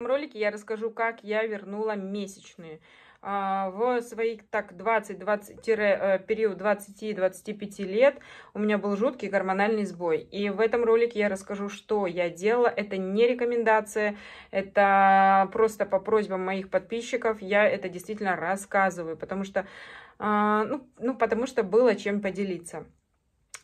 В этом ролике я расскажу, как я вернула месячные. А, в свои так 20, 20 период 20-25 лет у меня был жуткий гормональный сбой. И в этом ролике я расскажу, что я делала. Это не рекомендация, это просто по просьбам моих подписчиков я это действительно рассказываю, потому что, а, ну, ну, потому что было чем поделиться.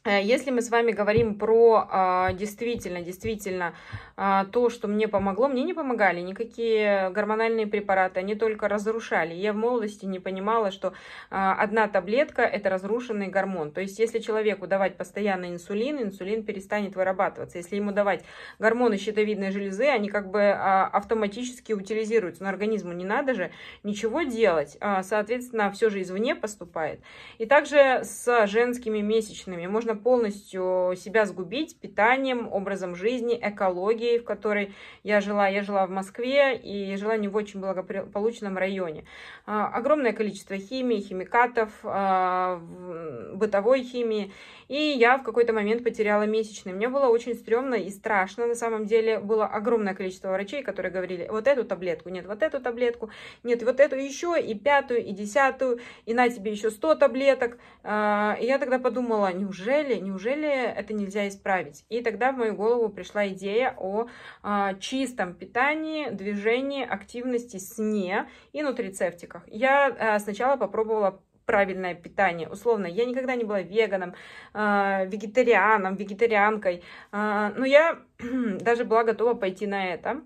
Э, если мы с вами говорим про а, действительно, действительно а, то, что мне помогло, мне не помогали никакие гормональные препараты, они только разрушали. Я в молодости не понимала, что а, одна таблетка – это разрушенный гормон. То есть, если человеку давать постоянно инсулин, инсулин перестанет вырабатываться. Если ему давать гормоны щитовидной железы, они как бы автоматически утилизируются. Но организму не надо же ничего делать. Соответственно, все же извне поступает. И также с женскими месячными можно можно полностью себя сгубить питанием, образом жизни, экологией, в которой я жила. Я жила в Москве и жила не в очень благополучном районе. А, огромное количество химии, химикатов, а, бытовой химии. И я в какой-то момент потеряла месячные. Мне было очень стрёмно и страшно. На самом деле было огромное количество врачей, которые говорили, вот эту таблетку, нет, вот эту таблетку, нет, вот эту еще, и пятую, и десятую, и на тебе еще сто таблеток. А, и я тогда подумала, неужели неужели, неужели это нельзя исправить? И тогда в мою голову пришла идея о э, чистом питании, движении, активности, сне и нутрицептиках. Я э, сначала попробовала правильное питание. Условно, я никогда не была веганом, э, вегетарианом, вегетарианкой, э, но я даже была готова пойти на это.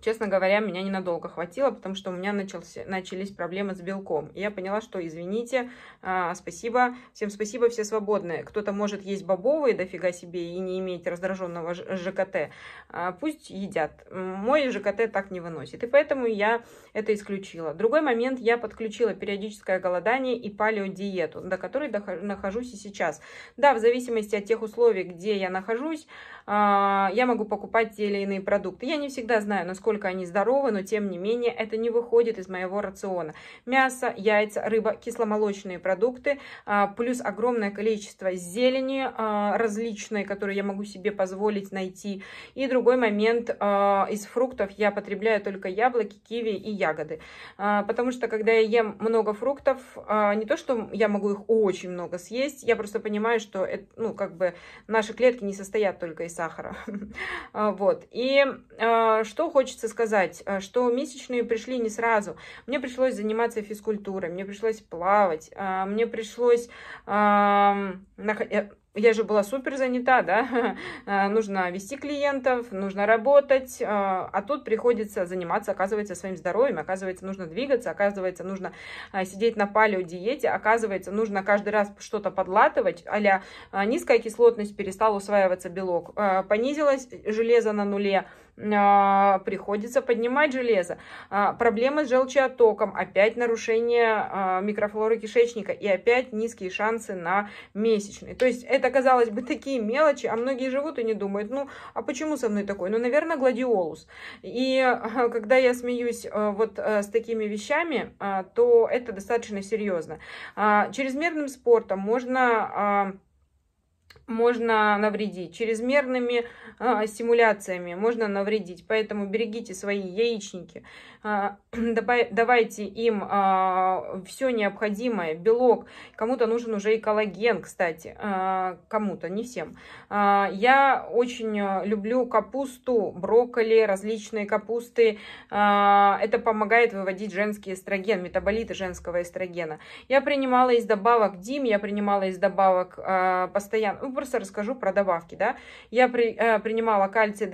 Честно говоря, меня ненадолго хватило, потому что у меня начался, начались проблемы с белком. И я поняла, что извините, а, спасибо, всем спасибо, все свободные, Кто-то может есть бобовые дофига себе и не иметь раздраженного ЖКТ. А, пусть едят. Мой ЖКТ так не выносит. И поэтому я это исключила. Другой момент, я подключила периодическое голодание и палеодиету, до которой нахожусь и сейчас. Да, в зависимости от тех условий, где я нахожусь, а, я могу покупать те или иные продукты. Я не всегда знаю, насколько насколько они здоровы, но тем не менее это не выходит из моего рациона. Мясо, яйца, рыба, кисломолочные продукты, а, плюс огромное количество зелени а, различной, которую я могу себе позволить найти. И другой момент, а, из фруктов я потребляю только яблоки, киви и ягоды. Потому что когда я ем много фруктов, не то, что я могу их очень много съесть, я просто понимаю, что это, ну, как бы наши клетки не состоят только из сахара. Вот. И что хочется хочется сказать, э, что месячные пришли не сразу. Мне пришлось заниматься физкультурой, мне пришлось плавать, а, мне пришлось... Я же была супер занята, да, э, нужно вести клиентов, нужно работать, э, а тут приходится заниматься, оказывается, своим здоровьем, оказывается, нужно двигаться, оказывается, нужно сидеть на палеодиете, оказывается, нужно каждый раз что-то подлатывать, Аля низкая кислотность, перестал усваиваться белок, понизилось железо на нуле, а, приходится поднимать железо. А, проблемы с желчеоттоком, опять нарушение а, микрофлоры кишечника и опять низкие шансы на месячные. То есть это, казалось бы, такие мелочи, а многие живут и не думают, ну, а почему со мной такой? Ну, наверное, гладиолус. И когда я смеюсь вот с такими вещами, то это достаточно серьезно. Чрезмерным спортом можно можно навредить. Чрезмерными э, стимуляциями можно навредить. Поэтому берегите свои яичники. Э, давайте им э, а, все необходимое. Белок. Кому-то нужен уже и коллаген, кстати. Э, кому-то, не всем. Э, я очень люблю капусту, брокколи, различные капусты. Э, это помогает выводить женский эстроген, метаболиты женского эстрогена. Я принимала из добавок дим, я принимала из добавок э, постоянно ну, просто расскажу про добавки. Да? Я при, э, принимала кальций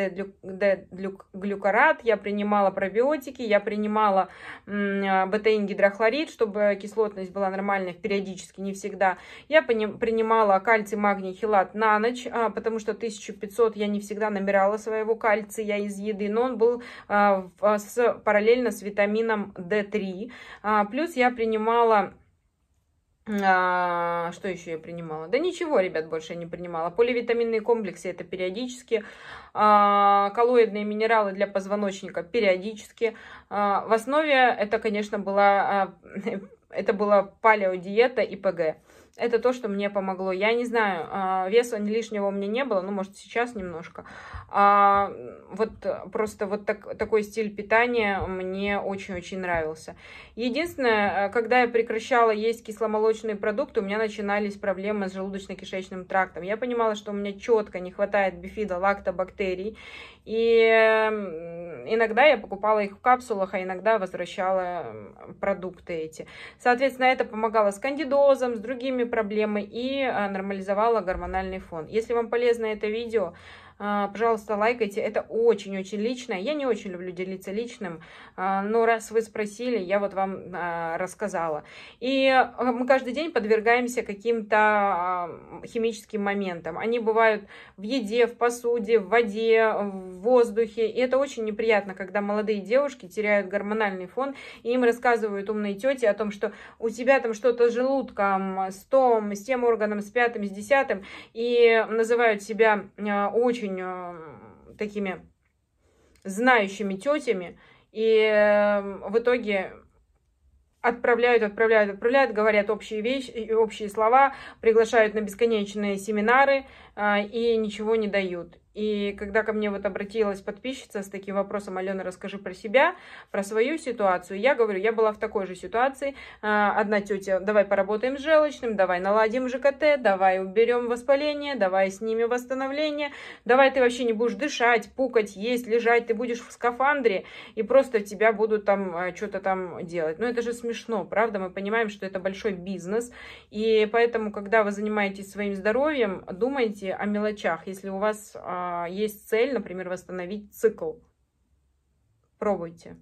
Д-глюкорат, я принимала пробиотики, я принимала э, бетаин-гидрохлорид, чтобы кислотность была нормальной периодически, не всегда. Я принимала кальций магний хилат на ночь, э, потому что 1500 я не всегда набирала своего кальция из еды, но он был э, с, параллельно с витамином D3. Э, а, плюс я принимала а, что еще я принимала? Да ничего, ребят, больше я не принимала. Поливитаминные комплексы это периодически. А, коллоидные минералы для позвоночника периодически. А, в основе это, конечно, была, а, это была палеодиета и ПГ. Это то, что мне помогло. Я не знаю, а, веса лишнего у меня не было, ну, может, сейчас немножко. А, вот просто вот так, такой стиль питания мне очень-очень нравился. Единственное, э, когда я прекращала есть кисломолочные продукты, у меня начинались проблемы с желудочно-кишечным трактом. Я понимала, что у меня четко не хватает лактобактерий. И иногда я покупала их в капсулах, а иногда возвращала продукты эти. Соответственно, это помогало с кандидозом, с другими проблемами и а, нормализовало гормональный фон. Если вам полезно это видео, а, пожалуйста, лайкайте. Это очень-очень личное. Я не очень люблю делиться личным, а, но раз вы спросили, я вот вам а, рассказала. И мы каждый день подвергаемся каким-то химическим моментам. Они бывают в еде, в посуде, в воде, в воздухе. И это очень неприятно, когда молодые девушки теряют гормональный фон, и им рассказывают умные тети о том, что у тебя там что-то с желудком, с том, с тем органом, с пятым, с десятым, и называют себя очень очень э, такими знающими тетями. И э, в итоге отправляют, отправляют, отправляют, говорят общие вещи, общие слова, приглашают на бесконечные семинары э, и ничего не дают. И когда ко мне вот обратилась подписчица с таким вопросом, Алена, расскажи про себя, про свою ситуацию. Я говорю, я была в такой же ситуации. А, одна тетя, давай поработаем с желчным, давай наладим ЖКТ, давай уберем воспаление, давай снимем восстановление, давай ты вообще не будешь дышать, пукать, есть, лежать, ты будешь в скафандре, и просто тебя будут там а, что-то там делать. Но ну, это же смешно, правда? Мы понимаем, что это большой бизнес, и поэтому, когда вы занимаетесь своим здоровьем, думайте о мелочах. Если у вас а, а, есть цель, например, восстановить цикл. Пробуйте.